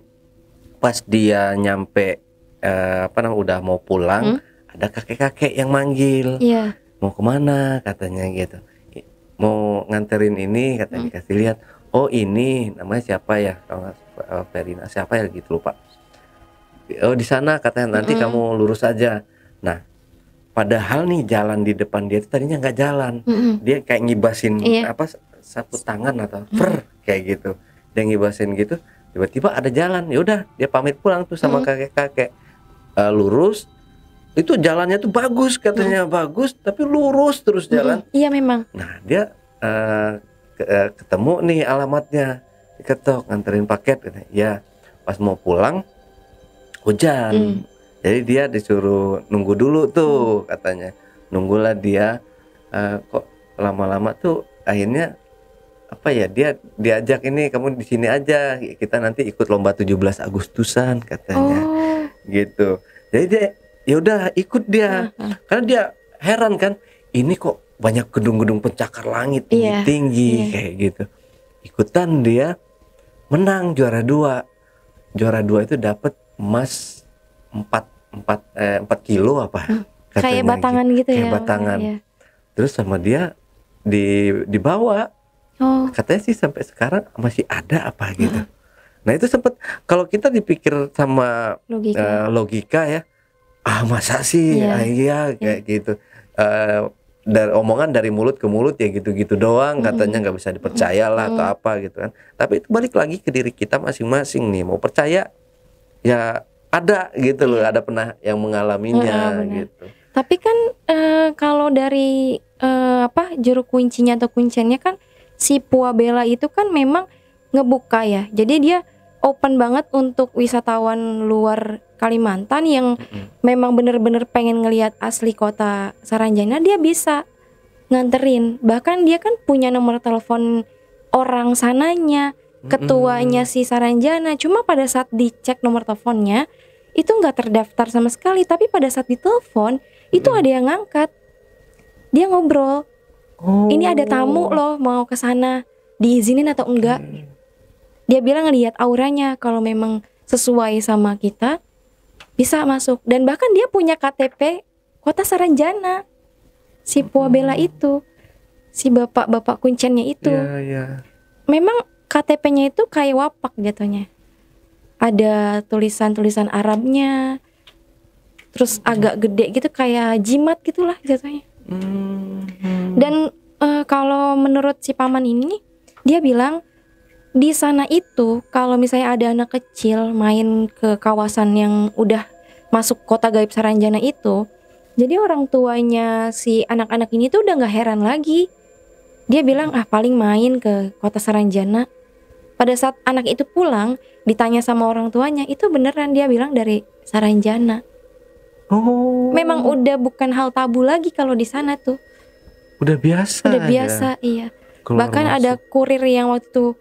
pas dia nyampe eh, apa namanya udah mau pulang mm -mm. ada kakek-kakek yang manggil yeah. mau kemana katanya gitu mau nganterin ini katanya kasih lihat oh ini namanya siapa ya Verina eh, siapa ya gitu lupa oh di sana katanya nanti mm. kamu lurus saja. nah padahal nih jalan di depan dia itu tadinya nggak jalan mm -hmm. dia kayak ngibasin iya. apa Satu tangan atau per kayak gitu dia ngibasin gitu tiba-tiba ada jalan ya udah dia pamit pulang tuh sama kakek-kakek mm. uh, lurus itu jalannya tuh bagus katanya bagus tapi lurus terus jalan iya memang nah dia uh, Eh, ketemu nih alamatnya ketok, nganterin paket gitu. ya pas mau pulang hujan mm. jadi dia disuruh nunggu dulu tuh mm. katanya nunggulah dia uh, kok lama-lama tuh akhirnya apa ya dia diajak ini kamu di sini aja kita nanti ikut lomba 17 Agustusan katanya oh. gitu jadi dia yaudah ikut dia uh -huh. karena dia heran kan ini kok banyak gedung-gedung pencakar langit yeah. tinggi yeah. kayak gitu ikutan dia menang juara dua juara dua itu dapat emas empat empat eh, empat kilo apa hmm. kayak gitu. batangan gitu, gitu kayak ya batangan ya. terus sama dia di dibawa oh. katanya sih sampai sekarang masih ada apa hmm. gitu -huh. nah itu sempat kalau kita dipikir sama logika, uh, logika ya ah masa sih yeah. ah, iya yeah. kayak gitu uh, dari omongan dari mulut ke mulut ya gitu-gitu doang katanya nggak bisa dipercaya lah atau apa gitu kan tapi itu balik lagi ke diri kita masing-masing nih mau percaya ya ada gitu loh iya. ada pernah yang mengalaminya hmm, gitu tapi kan e, kalau dari e, apa juru kuncinya atau kuncinya kan si puabela itu kan memang ngebuka ya jadi dia open banget untuk wisatawan luar Kalimantan yang mm-hmm. memang bener-bener pengen ngelihat asli kota Saranjana dia bisa nganterin bahkan dia kan punya nomor telepon orang sananya ketuanya mm-hmm. si Saranjana cuma pada saat dicek nomor teleponnya itu nggak terdaftar sama sekali tapi pada saat ditelepon itu mm-hmm. ada yang ngangkat dia ngobrol oh. ini ada tamu oh. loh mau ke sana diizinin atau enggak mm-hmm dia bilang lihat auranya kalau memang sesuai sama kita bisa masuk dan bahkan dia punya KTP kota Saranjana si Puabela hmm. itu si bapak-bapak kuncennya itu yeah, yeah. memang KTP-nya itu kayak wapak jatuhnya ada tulisan-tulisan Arabnya terus hmm. agak gede gitu kayak jimat gitulah jatuhnya hmm. hmm. dan uh, kalau menurut si paman ini dia bilang di sana itu kalau misalnya ada anak kecil main ke kawasan yang udah masuk kota gaib Saranjana itu, jadi orang tuanya si anak-anak ini tuh udah nggak heran lagi. Dia bilang ah paling main ke kota Saranjana. Pada saat anak itu pulang, ditanya sama orang tuanya, itu beneran dia bilang dari Saranjana. Oh. Memang udah bukan hal tabu lagi kalau di sana tuh. Udah biasa. Udah ya? biasa, ya? iya. Keluar Bahkan masuk. ada kurir yang waktu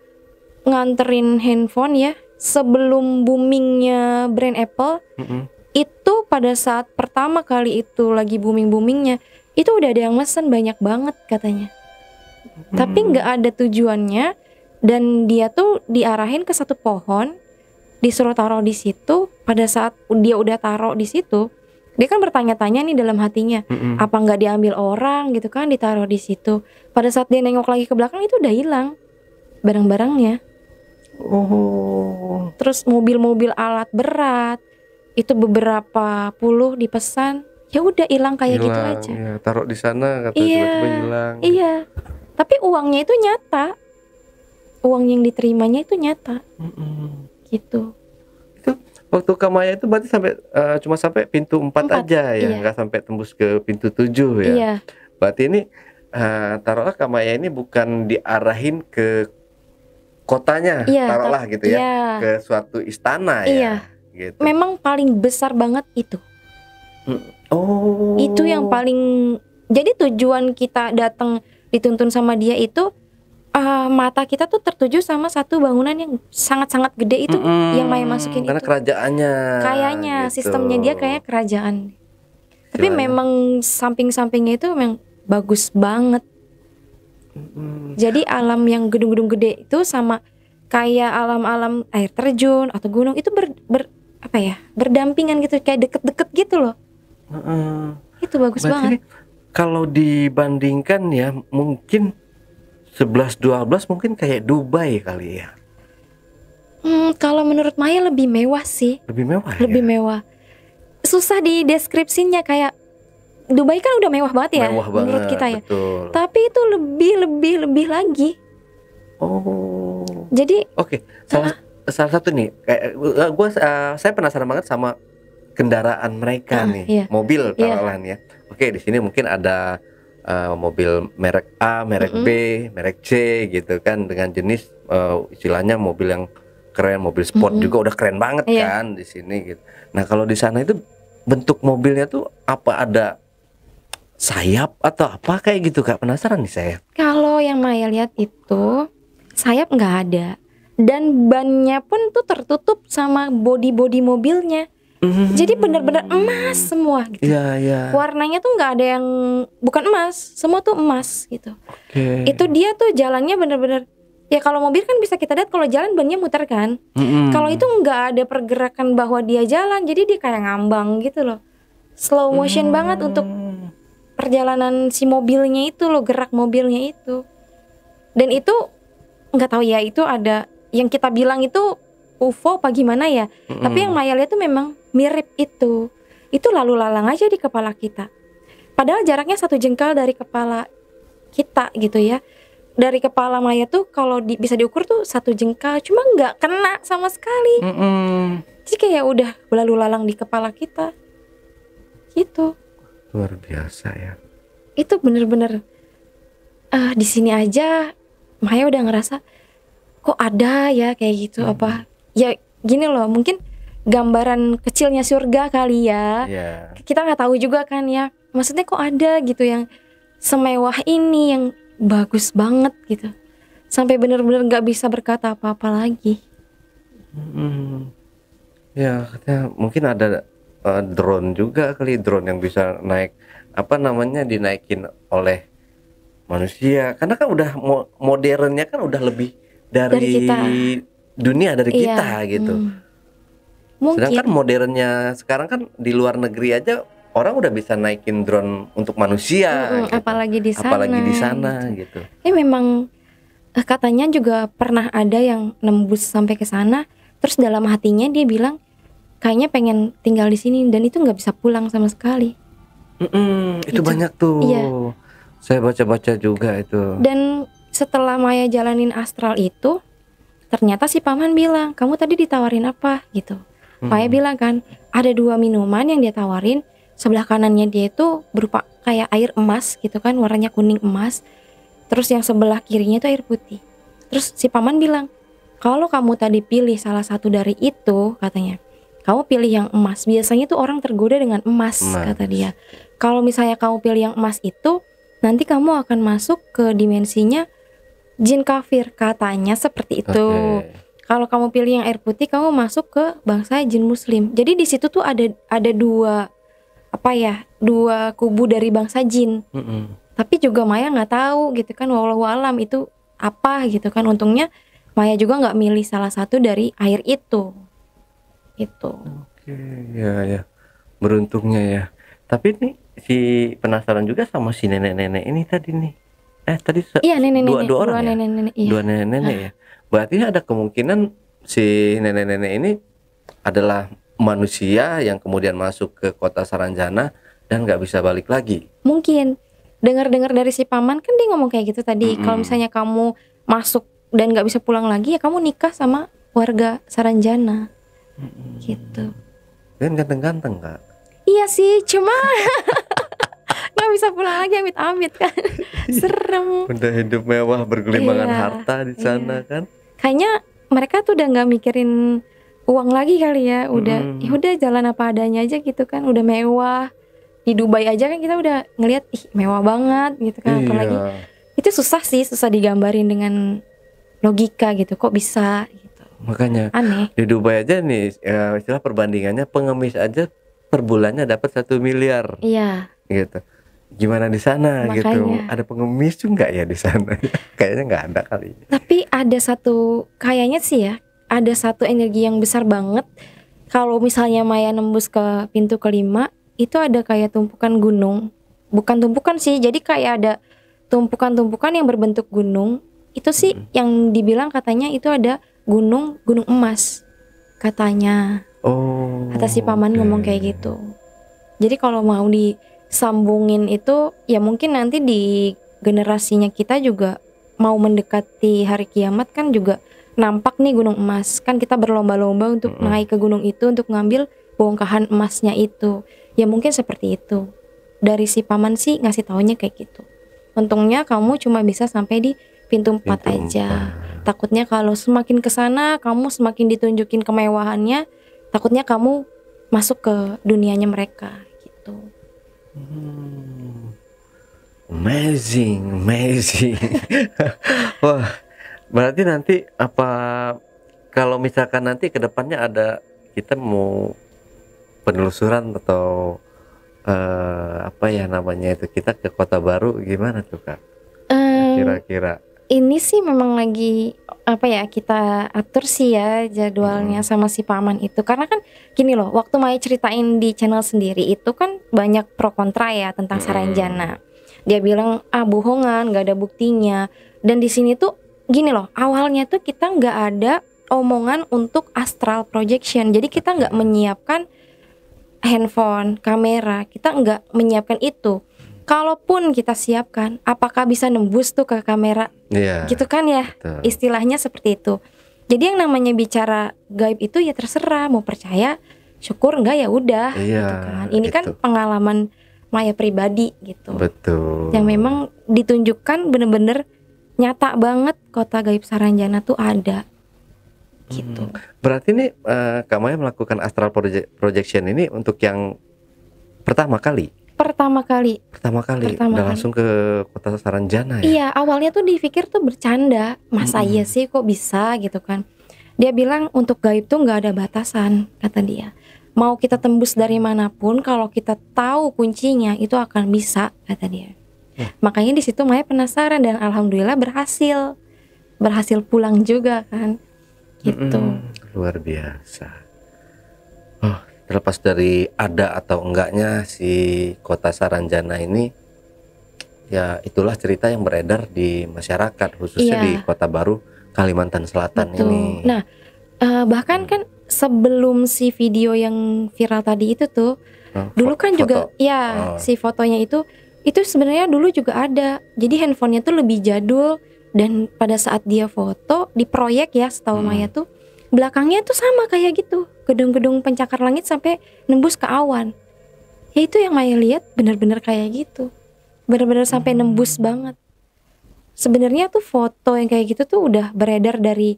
nganterin handphone ya sebelum boomingnya brand Apple mm -hmm. itu pada saat pertama kali itu lagi booming boomingnya itu udah ada yang mesen banyak banget katanya mm. tapi nggak ada tujuannya dan dia tuh diarahin ke satu pohon disuruh taruh di situ pada saat dia udah taruh di situ dia kan bertanya-tanya nih dalam hatinya mm -hmm. apa nggak diambil orang gitu kan ditaruh di situ pada saat dia nengok lagi ke belakang itu udah hilang barang-barangnya Oh. Terus mobil-mobil alat berat itu beberapa puluh dipesan, ya udah hilang kayak ilang, gitu aja. Ya, taruh di sana kata iya, tiba hilang. Iya. Tapi uangnya itu nyata. Uang yang diterimanya itu nyata. Mm-mm. Gitu. Itu waktu Kamaya itu berarti sampai uh, cuma sampai pintu 4, 4 aja ya, iya. nggak sampai tembus ke pintu 7 ya. Iya. Berarti ini uh, taruhlah Kamaya ini bukan diarahin ke kotanya yeah, taruhlah gitu ya yeah. ke suatu istana ya, iya. ya gitu. memang paling besar banget itu hmm, oh itu yang paling jadi tujuan kita datang dituntun sama dia itu uh, mata kita tuh tertuju sama satu bangunan yang sangat-sangat gede itu mm-hmm. yang Maya masukin karena itu. kerajaannya kayaknya gitu. sistemnya dia kayak kerajaan Silahkan. tapi memang samping-sampingnya itu memang bagus banget jadi alam yang gedung-gedung gede itu sama kayak alam-alam air terjun atau gunung itu ber, ber apa ya berdampingan gitu kayak deket-deket gitu loh. Mm-hmm. itu bagus banget. Kalau dibandingkan ya mungkin 11-12 mungkin kayak Dubai kali ya. Hmm, kalau menurut Maya lebih mewah sih. Lebih mewah. Lebih ya? mewah. Susah di deskripsinya kayak Dubai kan udah mewah banget ya mewah banget, menurut kita ya. Betul. Tapi itu lebih lebih lebih lagi. Oh. Jadi oke, okay. salah nah, salah satu nih kayak eh, gua uh, saya penasaran banget sama kendaraan mereka uh, nih, iya. mobil taruhlah iya. ya. Oke, okay, di sini mungkin ada uh, mobil merek A, merek mm -hmm. B, merek C gitu kan dengan jenis uh, istilahnya mobil yang keren, mobil sport mm -hmm. juga udah keren banget iya. kan di sini gitu. Nah, kalau di sana itu bentuk mobilnya tuh apa ada sayap atau apa kayak gitu kak penasaran nih saya kalau yang Maya lihat itu sayap nggak ada dan bannya pun tuh tertutup sama body body mobilnya Mm. Jadi benar-benar emas semua gitu. Yeah, yeah. Warnanya tuh nggak ada yang bukan emas, semua tuh emas gitu. Okay. Itu dia tuh jalannya benar-benar ya kalau mobil kan bisa kita lihat kalau jalan bannya muter kan. Mm. Kalau itu nggak ada pergerakan bahwa dia jalan, jadi dia kayak ngambang gitu loh. Slow motion mm. banget untuk hmm perjalanan si mobilnya itu loh gerak mobilnya itu dan itu nggak tahu ya itu ada yang kita bilang itu UFO apa gimana ya mm-hmm. tapi yang Maya lihat tuh memang mirip itu itu lalu lalang aja di kepala kita padahal jaraknya satu jengkal dari kepala kita gitu ya dari kepala Maya tuh kalau di, bisa diukur tuh satu jengkal cuma nggak kena sama sekali mm-hmm. jadi kayak udah lalu lalang di kepala kita gitu luar biasa ya itu bener-bener uh, di sini aja Maya udah ngerasa kok ada ya kayak gitu hmm. apa ya gini loh mungkin gambaran kecilnya surga kali ya yeah. kita nggak tahu juga kan ya maksudnya kok ada gitu yang semewah ini yang bagus banget gitu sampai bener-bener nggak bisa berkata apa-apa lagi hmm. ya mungkin ada uh, drone juga kali drone yang bisa naik apa namanya dinaikin oleh manusia karena kan udah mo modernnya kan udah lebih dari, dari kita. dunia dari iya. kita gitu hmm. Mungkin. sedangkan modernnya sekarang kan di luar negeri aja orang udah bisa naikin drone untuk manusia hmm, hmm gitu. apalagi di sana apalagi di sana gitu. gitu ini gitu. memang eh, katanya juga pernah ada yang nembus sampai ke sana terus dalam hatinya dia bilang kayaknya pengen tinggal di sini dan itu nggak bisa pulang sama sekali mm -mm, itu, itu banyak tuh iya. saya baca-baca juga itu dan setelah Maya jalanin astral itu ternyata si paman bilang kamu tadi ditawarin apa gitu hmm. Maya bilang kan ada dua minuman yang dia tawarin sebelah kanannya dia itu berupa kayak air emas gitu kan warnanya kuning emas terus yang sebelah kirinya itu air putih terus si paman bilang kalau kamu tadi pilih salah satu dari itu katanya kamu pilih yang emas. Biasanya tuh orang tergoda dengan emas, emas. kata dia. Kalau misalnya kamu pilih yang emas itu, nanti kamu akan masuk ke dimensinya jin kafir katanya seperti itu. Okay. Kalau kamu pilih yang air putih, kamu masuk ke bangsa jin muslim. Jadi di situ tuh ada ada dua apa ya dua kubu dari bangsa jin. Mm -mm. Tapi juga Maya nggak tahu gitu kan, walau alam itu apa gitu kan. Untungnya Maya juga nggak milih salah satu dari air itu itu oke ya ya beruntungnya ya tapi nih si penasaran juga sama si nenek-nenek ini tadi nih eh tadi iya, nenek, dua nenek, dua orang dua ya nenek, nenek, iya. dua nenek-nenek ya berarti ada kemungkinan si nenek-nenek ini adalah manusia yang kemudian masuk ke kota Saranjana dan nggak bisa balik lagi mungkin dengar-dengar dari si paman kan dia ngomong kayak gitu tadi mm -hmm. kalau misalnya kamu masuk dan nggak bisa pulang lagi ya kamu nikah sama warga Saranjana gitu dan ganteng-ganteng kak iya sih cuma <laughs> nggak bisa pulang lagi amit-amit kan <laughs> serem udah hidup mewah bergelimangan iya, harta di iya. sana iya. kan kayaknya mereka tuh udah nggak mikirin uang lagi kali ya udah hmm. ya udah jalan apa adanya aja gitu kan udah mewah di Dubai aja kan kita udah ngelihat ih mewah banget gitu kan iya. apalagi itu susah sih susah digambarin dengan logika gitu kok bisa makanya Aneh. di Dubai aja nih ya, istilah perbandingannya pengemis aja per bulannya dapat satu miliar iya gitu gimana di sana gitu ada pengemis juga nggak ya di sana <laughs> kayaknya nggak ada kali tapi ada satu kayaknya sih ya ada satu energi yang besar banget kalau misalnya Maya nembus ke pintu kelima itu ada kayak tumpukan gunung bukan tumpukan sih jadi kayak ada tumpukan-tumpukan yang berbentuk gunung itu sih hmm. yang dibilang katanya itu ada gunung gunung emas katanya. Oh. Kata si paman okay. ngomong kayak gitu. Jadi kalau mau disambungin itu ya mungkin nanti di generasinya kita juga mau mendekati hari kiamat kan juga nampak nih gunung emas kan kita berlomba-lomba untuk mm -hmm. naik ke gunung itu untuk ngambil bongkahan emasnya itu ya mungkin seperti itu dari si paman sih ngasih taunya kayak gitu untungnya kamu cuma bisa sampai di pintu empat pintu aja. Empat. Takutnya kalau semakin ke sana kamu semakin ditunjukin kemewahannya, takutnya kamu masuk ke dunianya mereka gitu. Hmm. Amazing, amazing. <laughs> Wah, berarti nanti apa kalau misalkan nanti kedepannya ada kita mau penelusuran atau uh, apa ya namanya itu kita ke kota baru gimana tuh kak? Kira-kira. Um, Kira -kira ini sih memang lagi apa ya kita atur sih ya jadwalnya hmm. sama si paman itu karena kan gini loh waktu Maya ceritain di channel sendiri itu kan banyak pro kontra ya tentang hmm. Saranjana dia bilang ah bohongan nggak ada buktinya dan di sini tuh gini loh awalnya tuh kita nggak ada omongan untuk astral projection jadi kita nggak menyiapkan handphone kamera kita nggak menyiapkan itu kalaupun kita siapkan, apakah bisa nembus tuh ke kamera? Yeah. Gitu kan ya? Betul. Istilahnya seperti itu. Jadi yang namanya bicara gaib itu ya terserah mau percaya, syukur enggak ya udah yeah, gitu kan. Ini itu. kan gitu. pengalaman maya pribadi gitu. Betul. Yang memang ditunjukkan bener-bener nyata banget kota gaib Saranjana tuh ada gitu. Hmm. Berarti nih eh, uh, Kak melakukan astral proje projection ini untuk yang pertama kali? pertama kali pertama kali pertama udah kali. langsung ke kota Saranjana ya iya awalnya tuh dipikir tuh bercanda masa hmm. iya sih kok bisa gitu kan dia bilang untuk gaib tuh nggak ada batasan kata dia mau kita tembus dari manapun kalau kita tahu kuncinya itu akan bisa kata dia eh. makanya di situ Maya penasaran dan alhamdulillah berhasil berhasil pulang juga kan gitu hmm, luar biasa terlepas dari ada atau enggaknya si kota Saranjana ini ya itulah cerita yang beredar di masyarakat khususnya iya. di kota baru Kalimantan Selatan Betul. ini. Nah, uh, bahkan hmm. kan sebelum si video yang viral tadi itu tuh hmm, dulu kan foto. juga ya oh. si fotonya itu itu sebenarnya dulu juga ada. Jadi handphonenya tuh lebih jadul dan pada saat dia foto di proyek ya setahu hmm. Maya tuh belakangnya tuh sama kayak gitu gedung-gedung pencakar langit sampai nembus ke awan ya itu yang Maya lihat benar-benar kayak gitu benar-benar sampai hmm. nembus banget sebenarnya tuh foto yang kayak gitu tuh udah beredar dari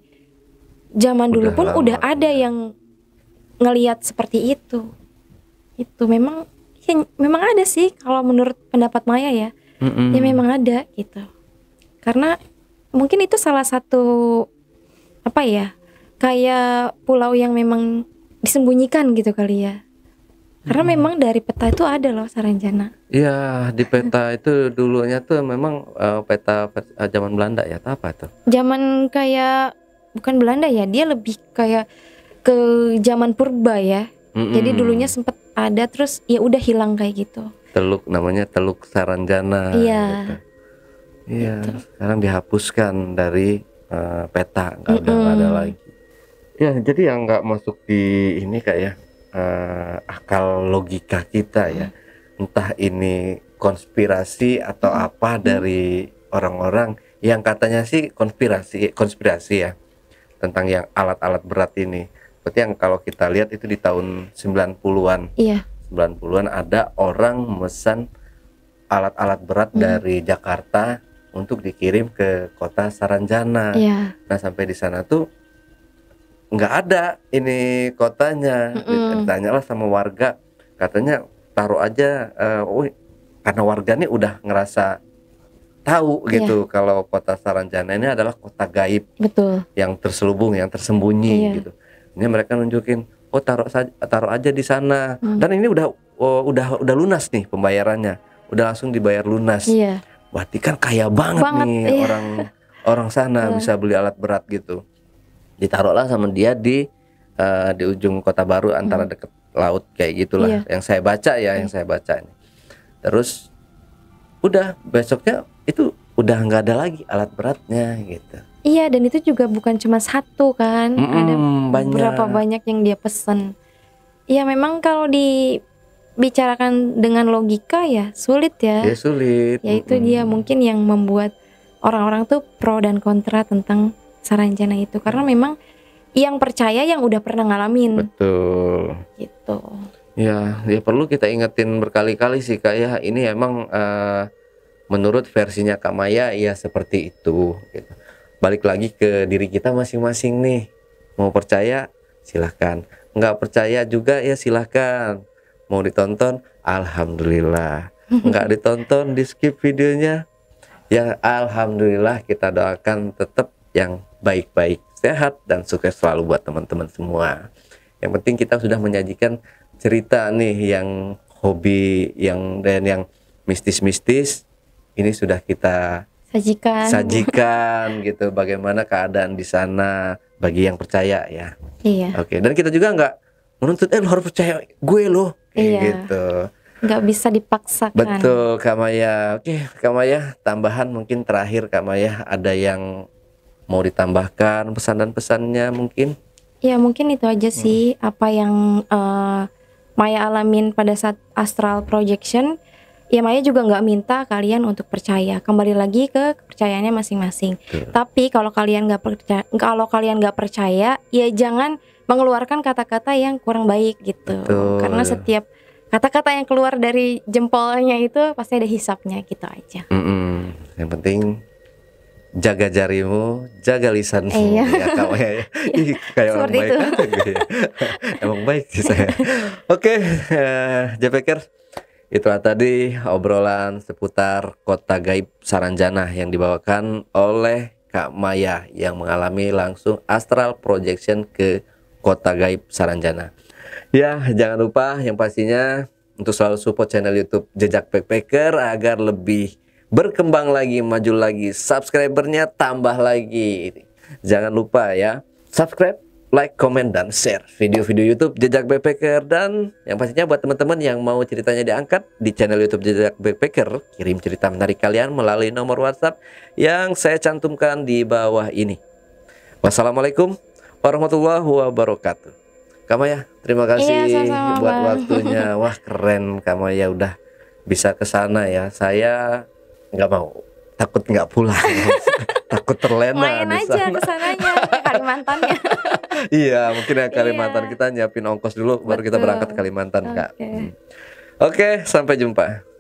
zaman udah dulu pun lama. udah ada iya. yang ngelihat seperti itu itu memang ya, memang ada sih kalau menurut pendapat Maya ya Mm-mm. ya memang ada gitu karena mungkin itu salah satu apa ya kayak pulau yang memang disembunyikan gitu kali ya karena hmm. memang dari peta itu ada loh Saranjana. Iya, di peta itu dulunya tuh memang uh, peta uh, zaman Belanda ya, atau apa tuh? Zaman kayak bukan Belanda ya, dia lebih kayak ke zaman purba ya. hmm. Jadi dulunya sempat ada terus ya udah hilang kayak gitu. Teluk namanya Teluk Saranjana. Iya. Gitu. Iya, gitu. sekarang dihapuskan dari uh, peta, nggak mm hmm. ada lagi ya jadi yang nggak masuk di ini kak ya uh, akal logika kita ya hmm. entah ini konspirasi atau hmm. apa hmm. dari orang-orang yang katanya sih konspirasi eh, konspirasi ya tentang yang alat-alat berat ini seperti yang kalau kita lihat itu di tahun 90-an iya 90-an ada orang memesan alat-alat berat hmm. dari Jakarta untuk dikirim ke kota Saranjana. Yeah. Nah, sampai di sana tuh nggak ada ini kotanya mm-hmm. ditanyalah sama warga katanya taruh aja uh, oh karena warga nih udah ngerasa tahu yeah. gitu kalau kota Saranjana ini adalah kota gaib betul yang terselubung yang tersembunyi yeah. gitu ini mereka nunjukin oh taruh saja taruh aja di sana mm. dan ini udah oh, udah udah lunas nih pembayarannya udah langsung dibayar lunas iya. berarti kan kaya banget, banget nih iya. orang orang sana iya. bisa beli alat berat gitu ditaruhlah sama dia di uh, di ujung kota baru antara dekat hmm. deket laut kayak gitulah yeah. yang saya baca ya yeah. yang iya. saya baca ini terus udah besoknya itu udah nggak ada lagi alat beratnya gitu iya dan itu juga bukan cuma satu kan mm -mm, ada banyak. berapa banyak yang dia pesen ya memang kalau dibicarakan dengan logika ya sulit ya ya sulit ya itu mm -mm. dia mungkin yang membuat orang-orang tuh pro dan kontra tentang Saranjana itu karena hmm. memang yang percaya yang udah pernah ngalamin. Betul. Gitu. Ya, ya perlu kita ingetin berkali-kali sih Kak ya, ini emang uh, menurut versinya Kak Maya ya seperti itu gitu. Balik lagi ke diri kita masing-masing nih. Mau percaya silahkan nggak percaya juga ya silahkan mau ditonton alhamdulillah <laughs> nggak ditonton di skip videonya ya alhamdulillah kita doakan tetap yang baik-baik, sehat, dan sukses selalu buat teman-teman semua. Yang penting kita sudah menyajikan cerita nih yang hobi, yang dan yang mistis-mistis, ini sudah kita sajikan sajikan <laughs> gitu bagaimana keadaan di sana bagi yang percaya ya iya oke dan kita juga nggak menuntut eh lo harus percaya gue loh iya. gitu nggak bisa dipaksakan betul Kamaya oke Kamaya tambahan mungkin terakhir Kamaya ada yang mau ditambahkan pesan dan pesannya mungkin? Ya mungkin itu aja sih apa yang uh, Maya alamin pada saat astral projection. Ya Maya juga nggak minta kalian untuk percaya. Kembali lagi ke kepercayaannya masing-masing. Tapi kalau kalian nggak percaya, kalau kalian nggak percaya, ya jangan mengeluarkan kata-kata yang kurang baik gitu. Betul. Karena setiap kata-kata yang keluar dari jempolnya itu pasti ada hisapnya gitu aja. Mm Yang penting jaga jarimu, jaga lisanmu iya. ya kamu <laughs> ya. Ih, kayak orang baik itu. Emang baik sih saya. Oke, okay, uh, eh, Jepeker. Itulah tadi obrolan seputar kota gaib Saranjana yang dibawakan oleh Kak Maya yang mengalami langsung astral projection ke kota gaib Saranjana. Ya, jangan lupa yang pastinya untuk selalu support channel YouTube Jejak Backpacker agar lebih berkembang lagi, maju lagi, subscribernya tambah lagi. Jangan lupa ya, subscribe, like, comment dan share video-video YouTube Jejak Backpacker. Dan yang pastinya buat teman-teman yang mau ceritanya diangkat di channel YouTube Jejak Backpacker, kirim cerita menarik kalian melalui nomor WhatsApp yang saya cantumkan di bawah ini. Wassalamualaikum warahmatullahi wabarakatuh. Kamu ya, terima kasih iya, sama -sama buat waktunya. Wah, keren kamu ya udah bisa ke sana ya. Saya nggak mau takut nggak pulang <laughs> takut terlena main aja sana. aja kesananya Kalimantannya <laughs> iya mungkin ya Kalimantan iya. kita nyiapin ongkos dulu baru kita berangkat ke Kalimantan okay. kak oke hmm. okay, sampai jumpa